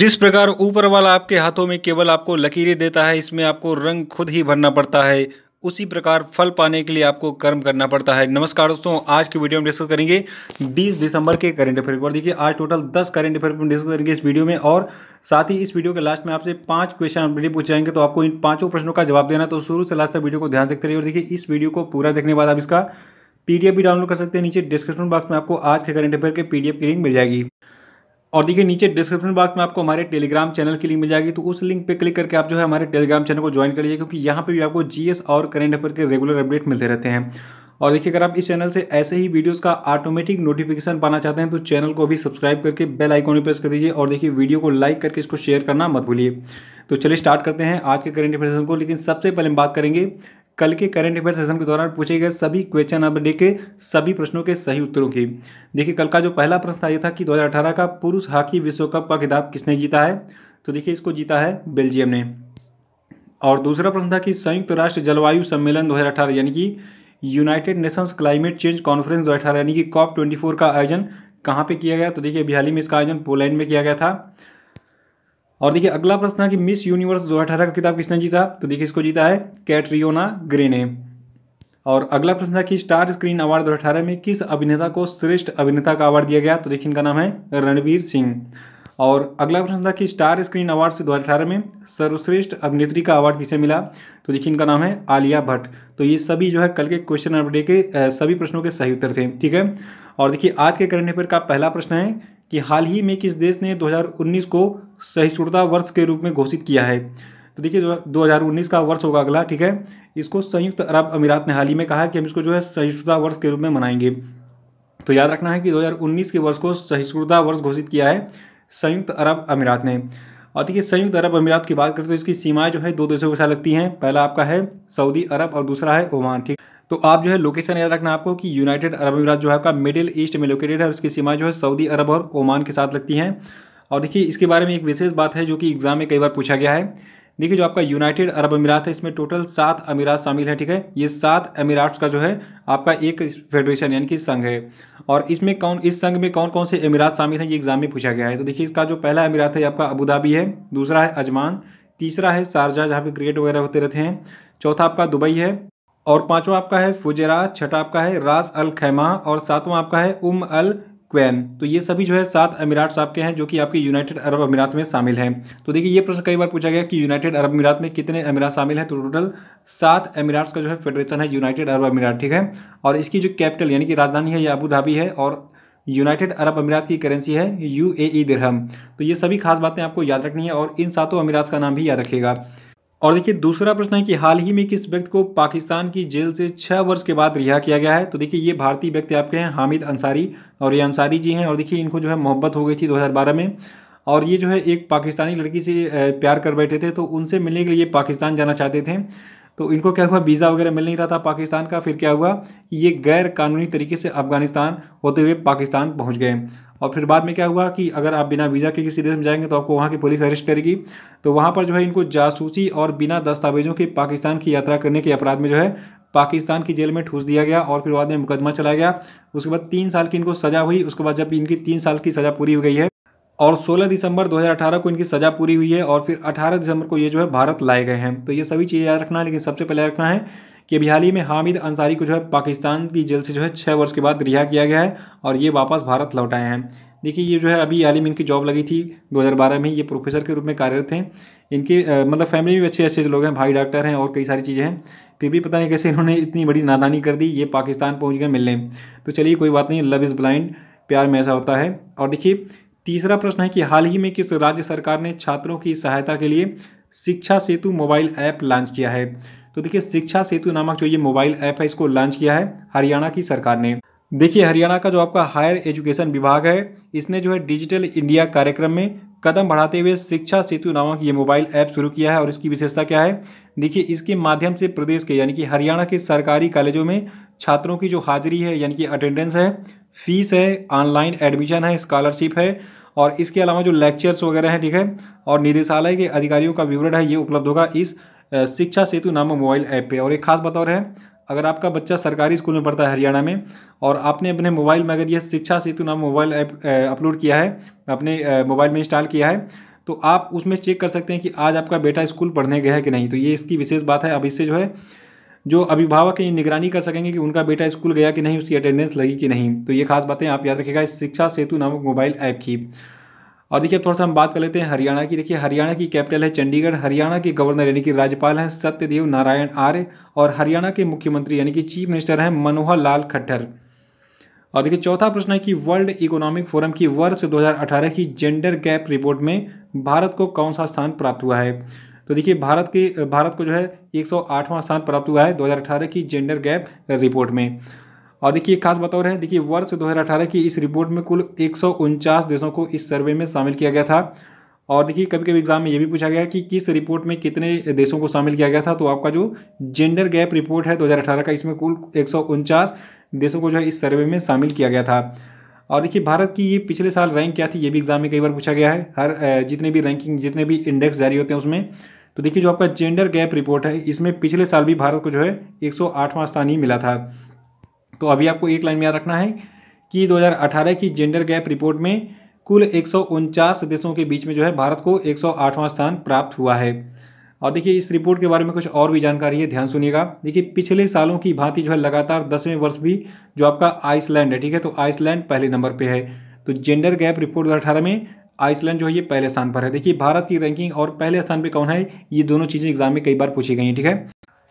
जिस प्रकार ऊपर वाला आपके हाथों में केवल आपको लकीरें देता है इसमें आपको रंग खुद ही भरना पड़ता है उसी प्रकार फल पाने के लिए आपको कर्म करना पड़ता है नमस्कार दोस्तों आज की वीडियो में डिस्कस करेंगे 20 दिसंबर के करंट अफेयर पर देखिए आज टोटल 10 करंट अफेयर पर डिस्कस करेंगे इस वीडियो में और साथ ही इस वीडियो के लास्ट में आपसे पांच क्वेश्चन ऑलरेडी पूछ जाएंगे तो आपको इन पांचों प्रश्नों का जवाब देना तो शुरू से लास्ट तक वीडियो को ध्यान देखते रहिए और देखिए इस वीडियो को पूरा देखने के बाद आप इसका पीडीएफ भी डाउनलोड कर सकते हैं नीचे डिस्क्रिप्शन बॉक्स में आपको आज के करंट अफेयर के पीडीएफ की लिंक मिल जाएगी और देखिए नीचे डिस्क्रिप्शन बॉक्स में आपको हमारे टेलीग्राम चैनल की लिंक मिल जाएगी तो उस लिंक पे क्लिक करके आप जो है हमारे टेलीग्राम चैनल को ज्वाइन करिए क्योंकि यहाँ पे भी आपको जीएस और करेंट अफेयर के रेगुलर अपडेट मिलते रहते हैं और देखिए अगर आप इस चैनल से ऐसे ही वीडियोस का ऑटोमेटिक नोटिफिकेशन पाना चाहते हैं तो चैनल को अभी सब्सक्राइब करके बेल आइकॉन भी प्रेस कर दीजिए और देखिए वीडियो को लाइक करके इसको शेयर करना मत भूलिए तो चलिए स्टार्ट करते हैं आज के करेंट अफेयर को लेकिन सबसे पहले हम बात करेंगे कल के करंट अफेयर सेशन के दौरान पूछे गए सभी क्वेश्चन अब के सभी प्रश्नों के सही उत्तरों की देखिए कल का जो पहला प्रश्न था ये था कि 2018 का पुरुष हॉकी विश्व कप का खिताब किसने जीता है तो देखिए इसको जीता है बेल्जियम ने और दूसरा प्रश्न था कि संयुक्त राष्ट्र जलवायु सम्मेलन दो यानी कि United Nations climate change conference दो यानी कि कॉप ट्वेंटी का आयोजन कहाँ पे किया गया तो देखिए बिहाली में इसका आयोजन पोलैंड में किया गया था और देखिए अगला प्रश्न है कि मिस यूनिवर्स 2018 का किताब किसने जीता तो देखिए इसको जीता है कैटरियोना ग्रेने और अगला प्रश्न था कि स्टार स्क्रीन अवार्ड दो में किस अभिनेता को श्रेष्ठ अभिनेता का अवार्ड दिया गया तो देखिए इनका नाम है रणवीर सिंह और अगला प्रश्न था कि स्टार स्क्रीन अवार्ड से दो में सर्वश्रेष्ठ अभिनेत्री का अवार्ड किसे मिला तो देखिए इनका नाम है आलिया भट्ट तो ये सभी जो है कल के क्वेश्चन नंबर डे के सभी प्रश्नों के सही उत्तर थे ठीक है और देखिए आज के करंट अफेयर का पहला प्रश्न है कि हाल ही में किस देश ने 2019 को सहिष्णुता वर्ष के रूप में घोषित किया है तो देखिए 2019 का वर्ष होगा अगला ठीक है इसको संयुक्त अरब अमीरात ने हाल ही में कहा कि हम इसको जो है सहिष्णुता वर्ष के रूप में मनाएंगे तो याद रखना है कि 2019 के वर्ष को सहिष्णुता वर्ष घोषित किया है संयुक्त अरब अमीरात ने और देखिए संयुक्त अरब अमीरात की बात करें तो इसकी सीमाएं जो है दो देशों के साथ लगती हैं पहला आपका है सऊदी अरब और दूसरा है ओमान ठीक तो आप जो है लोकेशन याद रखना आपको कि यूनाइटेड अरब अमीरात जो है आपका मिडिल ईस्ट में लोकेटेड है और उसकी सीमा जो है सऊदी अरब और ओमान के साथ लगती है और देखिए इसके बारे में एक विशेष बात है जो कि एग्जाम में कई बार पूछा गया है देखिए जो आपका यूनाइटेड अरब अमीरात है इसमें टोटल सात अमीरात शामिल है ठीक है ये सात अमीरात का जो है आपका एक फेडरेशन यानी कि संघ है और इसमें कौन इस संघ में कौन कौन से अमीरात शामिल हैं ये एग्जाम में पूछा गया है तो देखिए इसका जो पहला अमीरात है आपका अबूधाबी है दूसरा है अजमान तीसरा है शारजा जहाँ पे क्रिकेट वगैरह होते रहते हैं चौथा आपका दुबई है और पांचवा आपका है फुजेरा छठा आपका है रास अल खैमा और सातवां आपका है उम अल क्वैन तो ये सभी जो है सात अमीरात आपके हैं जो कि आपके यूनाइटेड अरब अमीरात में शामिल हैं तो देखिए ये प्रश्न कई बार पूछा गया कि यूनाइटेड अरब अमीरात में कितने अमीरात शामिल हैं तो टोटल सात अमीरात का जो है फेडरेशन है यूनाइटेड अरब अमीरात ठीक है और इसकी जो कैपिटल यानी कि राजधानी है यह अबू धाबी है और यूनाइटेड अरब अमीरात की करेंसी है यू ए दिरहम तो ये सभी खास बातें आपको याद रखनी है और इन सातों अमीरात का नाम भी याद रखेगा और देखिए दूसरा प्रश्न है कि हाल ही में किस व्यक्ति को पाकिस्तान की जेल से छः वर्ष के बाद रिहा किया गया है तो देखिए ये भारतीय व्यक्ति आपके हैं हामिद अंसारी और ये अंसारी जी हैं और देखिए इनको जो है मोहब्बत हो गई थी 2012 में और ये जो है एक पाकिस्तानी लड़की से प्यार कर बैठे थे तो उनसे मिलने के लिए पाकिस्तान जाना चाहते थे तो इनको क्या हुआ वीज़ा वगैरह मिल नहीं रहा था पाकिस्तान का फिर क्या हुआ ये गैर कानूनी तरीके से अफगानिस्तान होते हुए पाकिस्तान पहुंच गए और फिर बाद में क्या हुआ कि अगर आप बिना वीज़ा के किसी देश में जाएंगे तो आपको वहाँ की पुलिस अरेस्ट करेगी तो वहाँ पर जो है इनको जासूसी और बिना दस्तावेजों के पाकिस्तान की यात्रा करने के अपराध में जो है पाकिस्तान की जेल में ठूस दिया गया और फिर बाद में मुकदमा चलाया गया उसके बाद तीन साल की इनको सज़ा हुई उसके बाद जब इनकी तीन साल की सज़ा पूरी हो गई है और 16 दिसंबर 2018 को इनकी सज़ा पूरी हुई है और फिर 18 दिसंबर को ये जो है भारत लाए गए हैं तो ये सभी चीज़ें याद रखना है लेकिन सबसे पहले रखना है कि अभी हाल ही में हामिद अंसारी को जो है पाकिस्तान की जेल से जो है छः वर्ष के बाद रिहा किया गया है और ये वापस भारत लौट आए हैं देखिए ये जो है अभी आलिम इनकी जॉब लगी थी 2012 में ये प्रोफेसर के रूप में कार्यरत हैं इनके मतलब फैमिली में अच्छे अच्छे लोग हैं भाई डॉक्टर हैं और कई सारी चीज़ें हैं फिर भी पता नहीं कैसे इन्होंने इतनी बड़ी नादानी कर दी ये पाकिस्तान पहुँच गए मिलने तो चलिए कोई बात नहीं लव इज़ ब्लाइंड प्यार में ऐसा होता है और देखिए तीसरा प्रश्न है कि हाल ही में किस राज्य सरकार ने छात्रों की सहायता के लिए शिक्षा सेतु मोबाइल ऐप लॉन्च किया है तो देखिए शिक्षा सेतु नामक जो ये मोबाइल ऐप है इसको लॉन्च किया है हरियाणा की सरकार ने देखिए हरियाणा का जो आपका हायर एजुकेशन विभाग है इसने जो है डिजिटल इंडिया कार्यक्रम में कदम बढ़ाते हुए शिक्षा सेतु नामक ये मोबाइल ऐप शुरू किया है और इसकी विशेषता क्या है देखिए इसके माध्यम से प्रदेश के यानी कि हरियाणा के सरकारी कॉलेजों में छात्रों की जो हाजिरी है यानी कि अटेंडेंस है फीस है ऑनलाइन एडमिशन है स्कॉलरशिप है और इसके अलावा जो लेक्चर्स वगैरह हैं ठीक है और निदेशालय के अधिकारियों का विवरण है ये उपलब्ध होगा इस शिक्षा सेतु नामक मोबाइल ऐप पे और एक खास बात और है अगर आपका बच्चा सरकारी स्कूल में पढ़ता है हरियाणा में और आपने अपने मोबाइल में अगर यह शिक्षा सेतु नाम मोबाइल ऐप अपलोड किया है अपने मोबाइल में इंस्टॉल किया है तो आप उसमें चेक कर सकते हैं कि आज आपका बेटा स्कूल पढ़ने गया है कि नहीं तो ये इसकी विशेष बात है अब इससे जो है जो अभिभावक हैं ये निगरानी कर सकेंगे कि उनका बेटा स्कूल गया कि नहीं उसकी अटेंडेंस लगी कि नहीं तो ये खास बातें आप याद रखिएगा शिक्षा सेतु नामक मोबाइल ऐप की और देखिए थोड़ा सा हम बात कर लेते हैं हरियाणा की देखिए हरियाणा की कैपिटल है चंडीगढ़ हरियाणा के गवर्नर यानी कि राज्यपाल हैं सत्यदेव नारायण आर्य और हरियाणा के मुख्यमंत्री यानी कि चीफ मिनिस्टर हैं मनोहर लाल खट्टर और देखिए चौथा प्रश्न है कि वर्ल्ड इकोनॉमिक फोरम की वर्ष 2018 की जेंडर गैप रिपोर्ट में भारत को कौन सा स्थान प्राप्त हुआ है तो देखिए भारत के भारत को जो है एक स्थान प्राप्त हुआ है 2018 की जेंडर गैप रिपोर्ट में और देखिए खास रहे है देखिए वर्ष 2018 की इस रिपोर्ट में कुल एक देशों को इस सर्वे में शामिल किया गया था और देखिए कभी कभी एग्जाम में ये भी पूछा गया कि किस रिपोर्ट में कितने देशों को शामिल किया गया था तो आपका जो जेंडर गैप रिपोर्ट है 2018 का इसमें कुल एक देशों को जो है इस सर्वे में शामिल किया गया था और देखिए भारत की ये पिछले साल रैंक क्या थी ये भी एग्जाम में कई बार पूछा गया है हर जितने भी रैंकिंग जितने भी इंडेक्स जारी होते हैं उसमें तो देखिए जो आपका जेंडर गैप रिपोर्ट है इसमें पिछले साल भी भारत को जो है एक सौ स्थान ही मिला था तो अभी आपको एक लाइन में याद रखना है कि 2018 की जेंडर गैप रिपोर्ट में कुल एक देशों के बीच में जो है भारत को एक स्थान प्राप्त हुआ है और देखिए इस रिपोर्ट के बारे में कुछ और भी जानकारी है ध्यान सुनिएगा देखिए पिछले सालों की भांति जो है लगातार दसवें वर्ष भी जो आपका आइसलैंड है ठीक है तो आइसलैंड पहले नंबर पे है तो जेंडर गैप रिपोर्ट दो में आइसलैंड जो है ये पहले स्थान पर है देखिए भारत की रैंकिंग और पहले स्थान पर कौन है ये दोनों चीज़ें एग्जाम में कई बार पूछी गई हैं ठीक है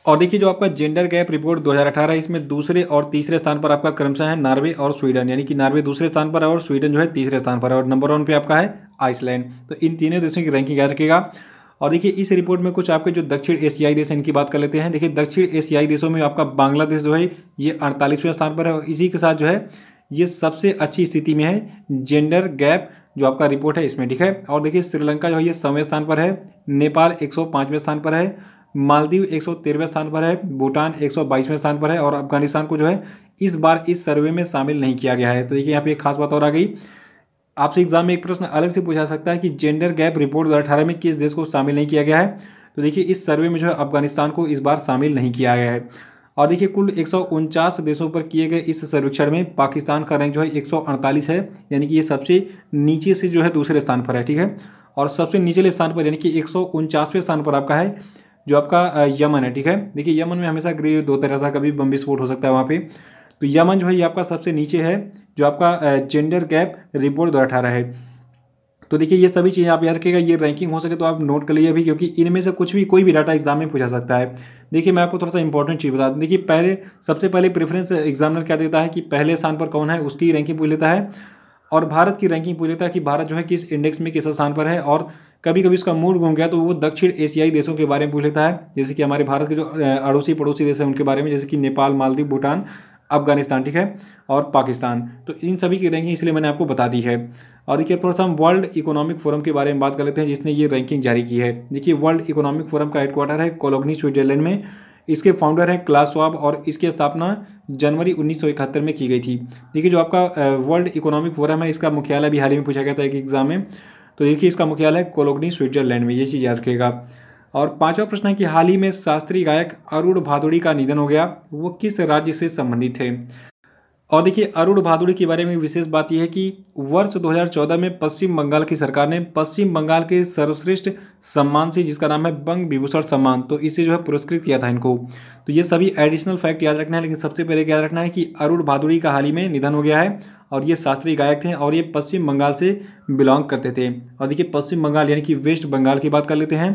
और देखिए जो आपका जेंडर गैप रिपोर्ट 2018 इसमें दूसरे और तीसरे स्थान पर आपका क्रमशः है नार्वे और स्वीडन यानी कि नार्वे दूसरे स्थान पर है और स्वीडन जो है तीसरे स्थान पर है और नंबर वन पे आपका है आइसलैंड तो इन तीनों देशों की रैंकिंग याद रखेगा और देखिए इस रिपोर्ट में कुछ आपके जो दक्षिण एशियाई देश इनकी बात कर लेते हैं देखिए दक्षिण एशियाई देशों में आपका बांग्लादेश जो है ये अड़तालीसवें स्थान पर है और इसी के साथ जो है ये सबसे अच्छी स्थिति में है जेंडर गैप जो आपका रिपोर्ट है इसमें ठीक है और देखिए श्रीलंका जो है ये सौवें स्थान पर है नेपाल एक सौ स्थान पर है मालदीव एक सौ स्थान पर है भूटान एक सौ स्थान पर है और अफगानिस्तान को जो है इस बार इस सर्वे में शामिल नहीं किया गया है तो देखिए यहाँ पे एक खास बात और आ गई आपसे एग्जाम में एक प्रश्न अलग से पूछा सकता है कि जेंडर गैप रिपोर्ट दो अठारह में किस देश को शामिल नहीं किया गया है तो देखिए इस सर्वे में जो है अफगानिस्तान को इस बार शामिल नहीं किया गया है और देखिए कुल एक देशों पर किए गए इस सर्वेक्षण में पाकिस्तान का रैंक जो है एक है यानी कि ये सबसे नीचे से जो है दूसरे स्थान पर है ठीक है और सबसे निचले स्थान पर यानी कि एक स्थान पर आपका है जो आपका यमन है ठीक है देखिए यमन में हमेशा ग्रे दो तरह था कभी बम विस्फोट हो सकता है वहाँ पे तो यमन जो है ये आपका सबसे नीचे है जो आपका जेंडर गैप रिपोर्ट दो अठारह है तो देखिए ये सभी चीज़ें आप याद रखिएगा ये रैंकिंग हो सके तो आप नोट कर लीजिए अभी क्योंकि इनमें से कुछ भी कोई भी डाटा एग्जाम में पूछा सकता है देखिए मैं आपको थोड़ा सा इंपॉर्टेंट चीज़ बता दूँ देखिए पहले सबसे पहले प्रेफरेंस एग्जामिनर क्या देता है कि पहले स्थान पर कौन है उसकी रैंकिंग पूछ लेता है और भारत की रैंकिंग पूछ लेता है कि भारत जो है किस इंडेक्स में किस स्थान पर है और कभी कभी उसका मूड घूम गया तो वो दक्षिण एशियाई देशों के बारे में पूछ लेता है जैसे कि हमारे भारत के जो अड़ोसी पड़ोसी देश हैं उनके बारे में जैसे कि नेपाल मालदीव भूटान अफगानिस्तान ठीक है और पाकिस्तान तो इन सभी की रैंकिंग इसलिए मैंने आपको बता दी है और देखिए थोड़ा सा हम वर्ल्ड इकोनॉमिक फोरम के बारे में बात कर लेते हैं जिसने ये रैंकिंग जारी की है देखिए वर्ल्ड इकोनॉमिक फोरम का हेडक्वार्टर है कोलोगनी स्विट्जरलैंड में इसके फाउंडर हैं क्लास स्वाब और इसकी स्थापना जनवरी उन्नीस में की गई थी देखिए जो आपका वर्ल्ड इकोनॉमिक फोरम है इसका मुख्यालय भी हाल ही में पूछा गया था एक एग्जाम में तो देखिए इसका मुख्यालय कोलोगनी स्विट्जरलैंड में ये चीज़ याद रखेगा और पांचवा प्रश्न है कि हाल ही में शास्त्रीय गायक अरुण भादुड़ी का निधन हो गया वो किस राज्य से संबंधित थे और देखिए अरुण भादुड़ी के बारे में विशेष बात यह है कि वर्ष 2014 में पश्चिम बंगाल की सरकार ने पश्चिम बंगाल के सर्वश्रेष्ठ सम्मान से जिसका नाम है बंग विभूषण सम्मान तो इसे जो है पुरस्कृत किया था इनको तो ये सभी एडिशनल फैक्ट याद रखना है लेकिन सबसे पहले याद रखना है कि अरुण भादुड़ी का हाल ही में निधन हो गया है और ये शास्त्रीय गायक थे और ये पश्चिम बंगाल से बिलोंग करते थे और देखिए पश्चिम बंगाल यानी कि वेस्ट बंगाल की बात कर लेते हैं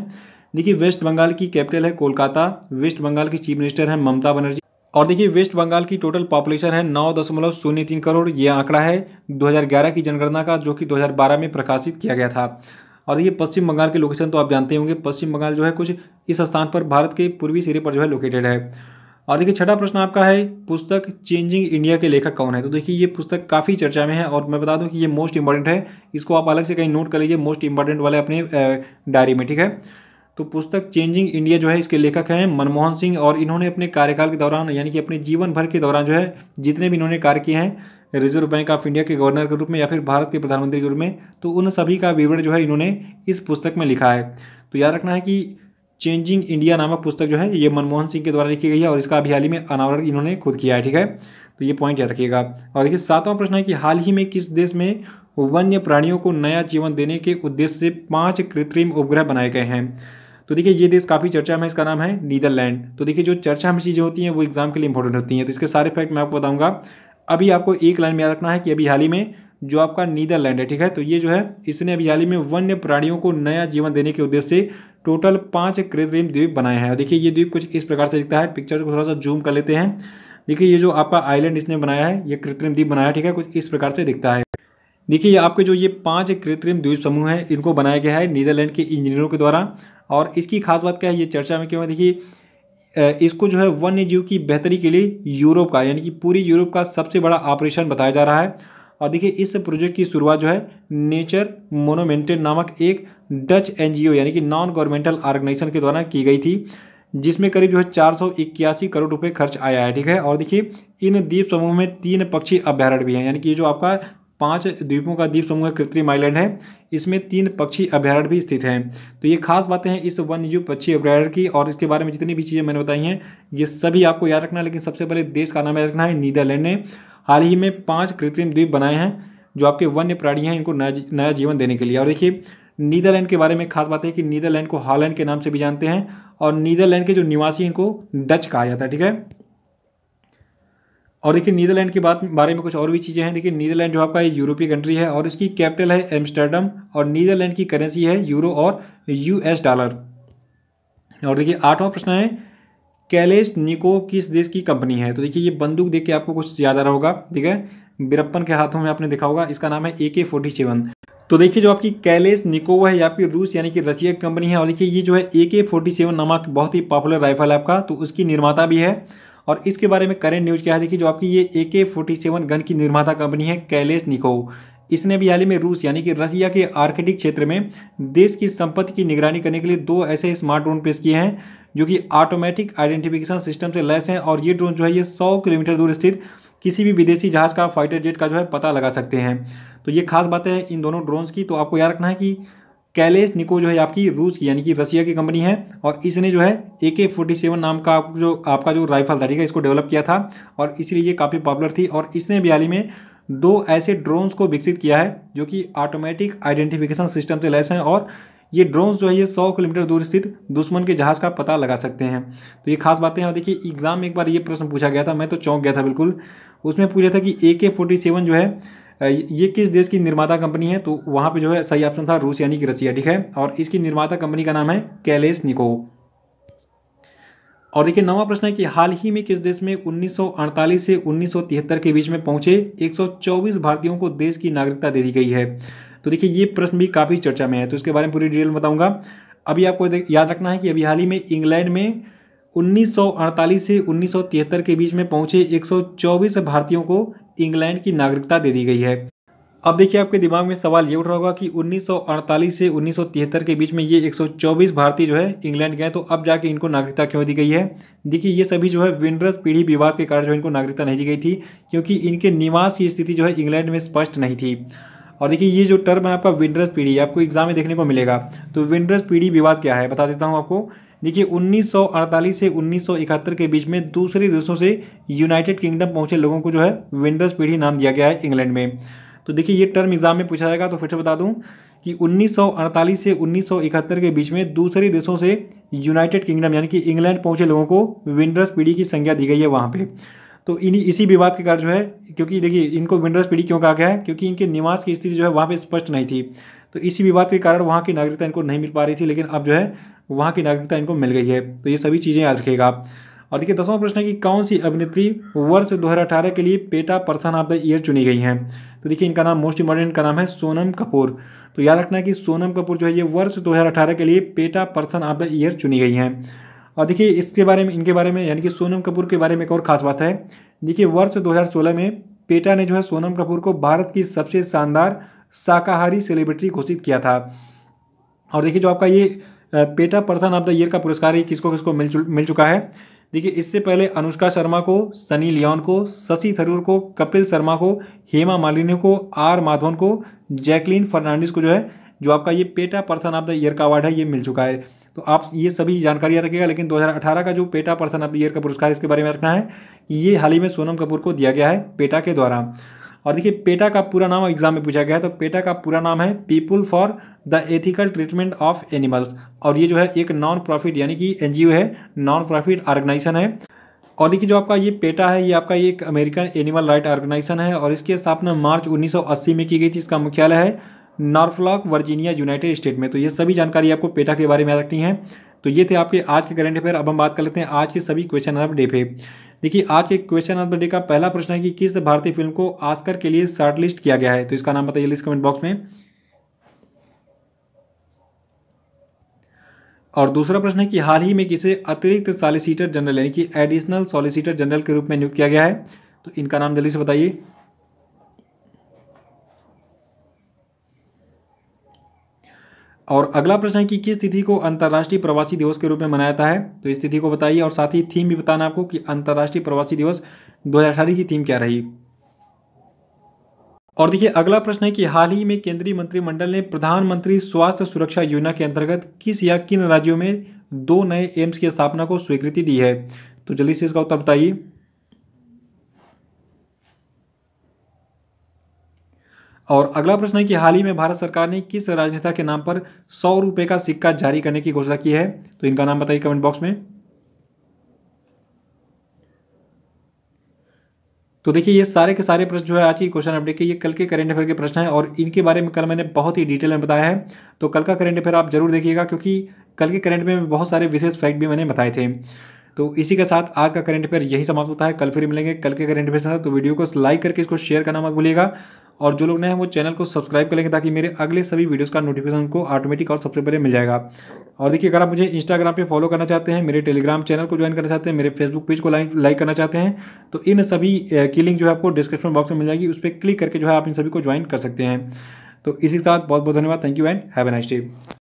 देखिए वेस्ट बंगाल की कैपिटल है कोलकाता वेस्ट बंगाल की चीफ मिनिस्टर हैं ममता बनर्जी और देखिए वेस्ट बंगाल की टोटल पॉपुलेशन है नौ दशमलव शून्य तीन करोड़ ये आंकड़ा है 2011 की जनगणना का जो कि 2012 में प्रकाशित किया गया था और देखिए पश्चिम बंगाल के लोकेशन तो आप जानते होंगे पश्चिम बंगाल जो है कुछ इस स्थान पर भारत के पूर्वी सिरे पर जो है लोकेटेड है और देखिए छठा प्रश्न आपका है पुस्तक चेंजिंग इंडिया के लेखक कौन है तो देखिए ये पुस्तक काफ़ी चर्चा में है और मैं बता दूं कि ये मोस्ट इंपॉर्टेंट है इसको आप अलग से कहीं नोट कर लीजिए मोस्ट इंपॉर्टेंट वाले अपने डायरी में ठीक है तो पुस्तक चेंजिंग इंडिया जो है इसके लेखक हैं मनमोहन सिंह और इन्होंने अपने कार्यकाल के दौरान यानी कि अपने जीवन भर के दौरान जो है जितने भी इन्होंने कार्य किए हैं रिजर्व बैंक ऑफ इंडिया के गवर्नर के रूप में या फिर भारत के प्रधानमंत्री के रूप में तो उन सभी का विवरण जो है इन्होंने इस पुस्तक में लिखा है तो याद रखना है कि चेंजिंग इंडिया नामक पुस्तक जो है ये मनमोहन सिंह के द्वारा लिखी गई है और इसका अभी हाल ही में अनावरण इन्होंने खुद किया है ठीक है तो ये पॉइंट याद रखिएगा और देखिए सातवां प्रश्न है कि हाल ही में किस देश में वन्य प्राणियों को नया जीवन देने के उद्देश्य से पांच कृत्रिम उपग्रह बनाए गए हैं तो देखिए ये देश काफ़ी चर्चा में इसका नाम है नीदरलैंड तो देखिए जो चर्चा में चीज़ें होती हैं वो एग्जाम के लिए इंपॉर्टेंट होती हैं तो इसके सारे फैक्ट मैं आपको बताऊंगा अभी आपको एक लाइन में याद रखना है कि अभी हाल ही में जो आपका नीदरलैंड है ठीक है तो ये जो है इसने अभी हाल ही में वन्य प्राणियों को नया जीवन देने के उद्देश्य से टोटल पांच कृत्रिम द्वीप बनाए हैं देखिए ये द्वीप कुछ इस प्रकार से दिखता है पिक्चर को थोड़ा सा जूम कर लेते हैं देखिए ये जो आपका आइलैंड इसने बनाया है ये कृत्रिम द्वीप बनाया है ठीक है कुछ इस प्रकार से दिखता है देखिए आपके जो ये पांच कृत्रिम द्वीप समूह है इनको बनाया गया है नीदरलैंड के इंजीनियरों के द्वारा और इसकी खास बात क्या है ये चर्चा में क्यों है देखिए इसको जो है वन्य जीव की बेहतरी के लिए यूरोप का यानी कि पूरी यूरोप का सबसे बड़ा ऑपरेशन बताया जा रहा है और देखिए इस प्रोजेक्ट की शुरुआत जो है नेचर मोनोमेंटेड नामक एक डच एनजीओ यानी कि नॉन गवर्नमेंटल ऑर्गेनाइजेशन के द्वारा की गई थी जिसमें करीब जो है चार सौ इक्यासी करोड़ रुपए खर्च आया है ठीक है और देखिए इन द्वीप समूह में तीन पक्षी अभ्यारण्य भी हैं यानी कि जो आपका पांच द्वीपों का द्वीप समूह कृत्रिम आइलैंड है इसमें तीन पक्षी अभ्यारण्य भी स्थित हैं तो ये खास बातें हैं इस वन जीव पक्षी अभ्यारण्य की और इसके बारे में जितनी भी चीज़ें मैंने बताई हैं ये सभी आपको याद रखना है लेकिन सबसे पहले देश का नाम याद रखना है नीदरलैंड ने हाल ही में पाँच कृत्रिम द्वीप बनाए हैं जो आपके वन्य प्राणी हैं इनको नया नया जीवन देने के लिए और देखिए नीदरलैंड के बारे में खास बात है कि नीदरलैंड को हॉलैंड के नाम से भी जानते हैं और नीदरलैंड के जो निवासी हैं इनको डच कहा जाता है ठीक है और देखिए नीदरलैंड के बात बारे में कुछ और भी चीज़ें हैं देखिए नीदरलैंड जो आपका यूरोपीय कंट्री है और इसकी कैपिटल है एम्स्टर्डम और नीदरलैंड की करेंसी है यूरो और यूएस डॉलर और देखिए आठवां प्रश्न है कैलेश निको किस देश की कंपनी है तो देखिए ये बंदूक देख के आपको कुछ याद आ रहा होगा ठीक है बिरप्पन के हाथों में आपने देखा होगा इसका नाम है ए के फोर्टी सेवन तो देखिए जो आपकी कैलेस निकोवा है या आपकी रूस यानी कि रशिया की कंपनी है और देखिए ये जो है ए के फोर्टी सेवन नामक बहुत ही पॉपुलर राइफल है आपका तो उसकी निर्माता भी है और इसके बारे में करेंट न्यूज़ क्या है देखिए जो आपकी ये ए के फोर्टी सेवन गन की निर्माता कंपनी है कैलेस निको इसने भी हाल ही में रूस यानी कि रशिया के आर्कटिक क्षेत्र में देश की संपत्ति की निगरानी करने के लिए दो ऐसे स्मार्ट ड्रोन पेश किए हैं जो कि ऑटोमेटिक आइडेंटिफिकेशन सिस्टम से लैस हैं और ये ड्रोन जो है ये सौ किलोमीटर दूर स्थित किसी भी विदेशी जहाज़ का फाइटर जेट का जो है पता लगा सकते हैं तो ये खास बात है इन दोनों ड्रोन्स की तो आपको याद रखना है कि कैलेस निको जो है आपकी रूस की यानी कि रसिया की कंपनी है और इसने जो है ए के फोर्टी सेवन नाम का जो आपका जो राइफल था ठीक है इसको डेवलप किया था और इसलिए ये काफ़ी पॉपुलर थी और इसने भी हाल ही में दो ऐसे ड्रोन्स को विकसित किया है जो कि ऑटोमेटिक आइडेंटिफिकेशन सिस्टम से लैस हैं और ये ड्रोन जो है ये सौ किलोमीटर दूर स्थित दुश्मन के जहाज़ का पता लगा सकते हैं तो ये खास बातें हैं देखिए एग्जाम में एक बार ये प्रश्न पूछा गया था मैं तो चौंक गया था बिल्कुल उसमें पूछा था कि ए के फोर्टी सेवन जो है ये किस देश की निर्माता कंपनी है तो वहाँ पे जो है सही ऑप्शन था रूस यानी कि रसिया ठीक है और इसकी निर्माता कंपनी का नाम है कैलेस निको और देखिए नवा प्रश्न है कि हाल ही में किस देश में 1948 से 1973 के बीच में पहुंचे 124 भारतीयों को देश की नागरिकता दे दी गई है तो देखिए ये प्रश्न भी काफ़ी चर्चा में है तो इसके बारे में पूरी डिटेल बताऊंगा अभी आपको याद रखना है कि अभी हाल ही में इंग्लैंड में 1948 से 1973 के बीच में पहुंचे 124 भारतीयों को इंग्लैंड की नागरिकता दे दी गई है अब देखिए आपके दिमाग में सवाल ये उठ रहा होगा कि 1948 से 1973 के बीच में ये 124 भारतीय जो है इंग्लैंड गए तो अब जाके इनको नागरिकता क्यों दी गई है देखिए ये सभी जो है विंडरस पीढ़ी विवाद के कारण जो इनको नागरिकता नहीं दी गई थी क्योंकि इनके निवास की स्थिति जो है इंग्लैंड में स्पष्ट नहीं थी और देखिए ये जो टर्म है आपका विंडरस पीढ़ी आपको एग्जाम में देखने को मिलेगा तो विंडरस पीढ़ी विवाद क्या है बता देता हूँ आपको देखिए 1948 से 1971 के बीच में दूसरे देशों से यूनाइटेड किंगडम पहुंचे लोगों को जो है विंडर्स पीढ़ी नाम दिया गया है इंग्लैंड में तो देखिए ये टर्म एग्जाम में पूछा जाएगा तो फिर से बता दूँ कि 1948 से 1971 के बीच में दूसरे देशों से यूनाइटेड किंगडम यानी कि इंग्लैंड पहुंचे लोगों को विंडर्स पीढ़ी की संज्ञा दी गई है वहाँ पर तो इन्हीं इसी विवाद के कारण जो है क्योंकि देखिए इनको विंडर्स पीढ़ी क्यों कहा गया है क्योंकि इनके निवास की स्थिति जो है वहाँ पर स्पष्ट नहीं थी तो इसी विवाद के कारण वहाँ की नागरिकता इनको नहीं मिल पा रही थी लेकिन अब जो है वहाँ की नागरिकता इनको मिल गई है तो ये सभी चीज़ें याद रखिएगा आप और देखिए दसवां प्रश्न है कि कौन सी अभिनेत्री वर्ष दो के लिए PETA person of the year चुनी गई हैं तो देखिए इनका नाम मोस्ट इंपॉर्टेंट का नाम है सोनम कपूर तो याद रखना है कि सोनम कपूर जो है ये वर्ष 2018 के लिए PETA person of the year चुनी गई हैं और देखिए इसके बारे में इनके बारे में यानी कि सोनम कपूर के बारे में एक और खास बात है देखिए वर्ष 2016 में पेटा ने जो है सोनम कपूर को भारत की सबसे शानदार शाकाहारी सेलिब्रिटी घोषित किया था और देखिए जो आपका ये PETA person of the year का पुरस्कार ही किसको किसको मिल चु, मिल चुका है देखिए इससे पहले अनुष्का शर्मा को सनी लियोन को शशि थरूर को कपिल शर्मा को हेमा मालिनी को आर माधवन को जैकलीन फर्नांडिस को जो है जो आपका ये PETA person of the year का अवार्ड है ये मिल चुका है तो आप ये सभी जानकारी याद रखिएगा लेकिन 2018 का जो पेटा पर्सन ऑफ ईयर का पुरस्कार इसके बारे में रखना है ये हाल ही में सोनम कपूर को दिया गया है पेटा के द्वारा और देखिए पेटा का पूरा नाम एग्जाम में पूछा गया है तो पेटा का पूरा नाम है people for the ethical treatment of animals और ये जो है एक नॉन प्रॉफिट यानी कि एन है नॉन प्रॉफिट ऑर्गेनाइजेशन है और देखिए जो आपका ये पेटा है ये आपका ये एक अमेरिकन एनिमल राइट ऑर्गेनाइजेशन है और इसकी स्थापना मार्च 1980 में की गई थी इसका मुख्यालय है नॉर्फलॉक वर्जीनिया यूनाइटेड स्टेट में तो ये सभी जानकारी आपको पेटा के बारे में याद रखनी है तो ये थे आपके आज के करंट अफेयर अब हम बात कर लेते हैं आज के सभी क्वेश्चन ऑफ डे पे देखिए आज के क्वेश्चन ऑफ डे का पहला प्रश्न है कि किस भारतीय फिल्म को आस्कर के लिए शॉर्ट लिस्ट किया गया है तो इसका नाम बताइए लिस्ट कमेंट बॉक्स में और दूसरा प्रश्न है कि हाल ही में किसे अतिरिक्त सॉलिसिटर जनरल यानी कि एडिशनल सॉलिसिटर जनरल के रूप में नियुक्त किया गया है तो इनका नाम जल्दी से बताइए और अगला प्रश्न है कि किस तिथि को अंतर्राष्ट्रीय प्रवासी दिवस के रूप में मनाया जाता है तो इस तिथि को बताइए और साथ ही थीम भी बताना आपको कि अंतर्राष्ट्रीय प्रवासी दिवस दो की थीम क्या रही और देखिए अगला प्रश्न है कि हाल ही में केंद्रीय मंत्रिमंडल ने प्रधानमंत्री स्वास्थ्य सुरक्षा योजना के अंतर्गत किस या किन राज्यों में दो नए एम्स की स्थापना को स्वीकृति दी है तो जल्दी से इसका उत्तर बताइए और अगला प्रश्न है कि हाल ही में भारत सरकार ने किस राजनेता के नाम पर सौ रुपए का सिक्का जारी करने की घोषणा की है तो इनका नाम बताइए कमेंट बॉक्स में तो देखिए ये सारे के सारे प्रश्न जो है आज की क्वेश्चन अपडेट के ये कल के करेंट अफेयर के प्रश्न हैं और इनके बारे में कल मैंने बहुत ही डिटेल में बताया है तो कल का करेंट अफेयर आप जरूर देखिएगा क्योंकि कल के करेंट में बहुत सारे विशेष फैक्ट भी मैंने बताए थे तो इसी के साथ आज का करेंट अफेयर यही समाप्त होता है कल फिर मिलेंगे कल के करेंट अफेयर तो वीडियो को लाइक करके इसको शेयर करना मत भूलिएगा और जो लोग नए हैं वो चैनल को सब्सक्राइब कर लेंगे ताकि मेरे अगले सभी वीडियोस का नोटिफिकेशन को ऑटोमेटिक और सबसे पहले मिल जाएगा और देखिए अगर आप मुझे इंस्टाग्राम पे फॉलो करना चाहते हैं मेरे टेलीग्राम चैनल को ज्वाइन करना चाहते हैं मेरे फेसबुक पेज को लाइक करना चाहते हैं तो इन सभी की लिंक जो है आपको डिस्क्रिप्शन बॉक्स में मिल जाएगी उस पर क्लिक करके जो है आप इन सभी को ज्वाइन कर सकते हैं तो इसी के साथ बहुत बहुत धन्यवाद thank you and have a nice day